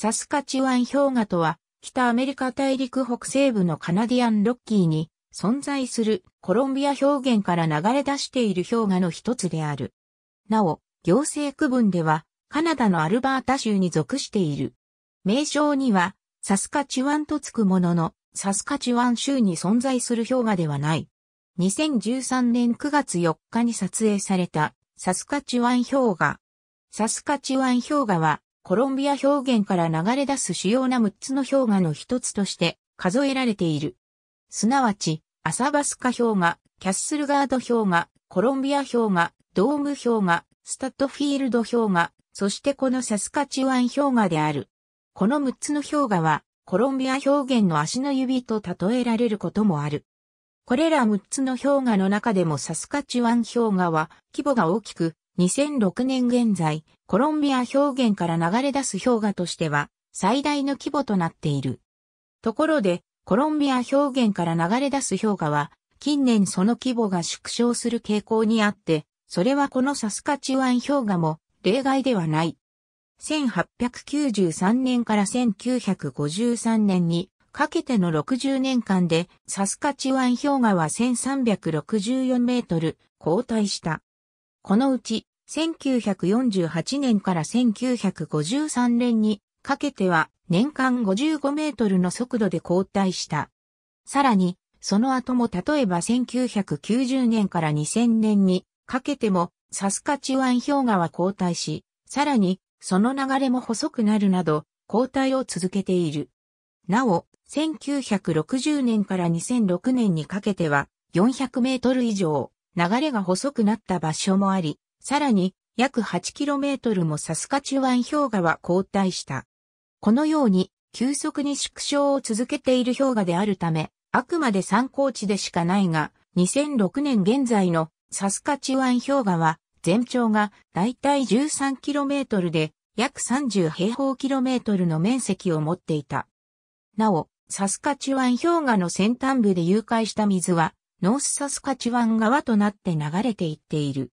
サスカチワン氷河とは、北アメリカ大陸北西部のカナディアンロッキーに存在するコロンビア表現から流れ出している氷河の一つである。なお、行政区分ではカナダのアルバータ州に属している。名称にはサスカチワンとつくもののサスカチワン州に存在する氷河ではない。2013年9月4日に撮影されたサスカチワン氷河。サスカチワン氷河はコロンビア氷原から流れ出す主要な6つの氷河の一つとして数えられている。すなわち、アサバスカ氷河、キャッスルガード氷河、コロンビア氷河、ドーム氷河、スタッドフィールド氷河、そしてこのサスカチワン氷河である。この6つの氷河は、コロンビア表現の足の指と例えられることもある。これら6つの氷河の中でもサスカチワン氷河は規模が大きく、2006年現在、コロンビア氷原から流れ出す氷河としては最大の規模となっている。ところで、コロンビア氷原から流れ出す氷河は、近年その規模が縮小する傾向にあって、それはこのサスカチワン氷河も例外ではない。1893年から1953年にかけての60年間でサスカチワン氷河は1364メートル後退した。このうち、1948年から1953年にかけては年間55メートルの速度で後退した。さらに、その後も例えば1990年から2000年にかけてもサスカチワン氷河は後退し、さらにその流れも細くなるなど後退を続けている。なお、1960年から2006年にかけては400メートル以上流れが細くなった場所もあり、さらに約 8km もサスカチュワン氷河は後退した。このように急速に縮小を続けている氷河であるため、あくまで参考値でしかないが、2006年現在のサスカチュワン氷河は全長がだいたい 13km で約30平方キロメートルの面積を持っていた。なお、サスカチュワン氷河の先端部で融解した水はノースサスカチワン川となって流れていっている。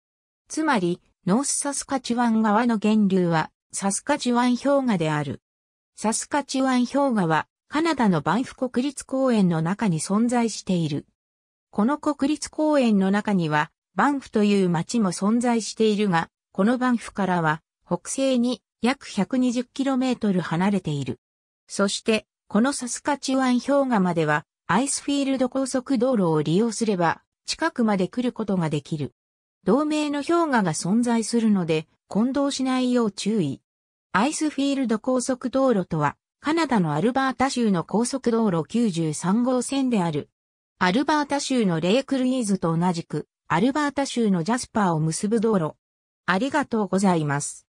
つまり、ノースサスカチワン川の源流は、サスカチワン氷河である。サスカチワン氷河は、カナダのバンフ国立公園の中に存在している。この国立公園の中には、バンフという町も存在しているが、このバンフからは、北西に約 120km 離れている。そして、このサスカチワン氷河までは、アイスフィールド高速道路を利用すれば、近くまで来ることができる。同盟の氷河が存在するので、混同しないよう注意。アイスフィールド高速道路とは、カナダのアルバータ州の高速道路93号線である。アルバータ州のレイクルイーズと同じく、アルバータ州のジャスパーを結ぶ道路。ありがとうございます。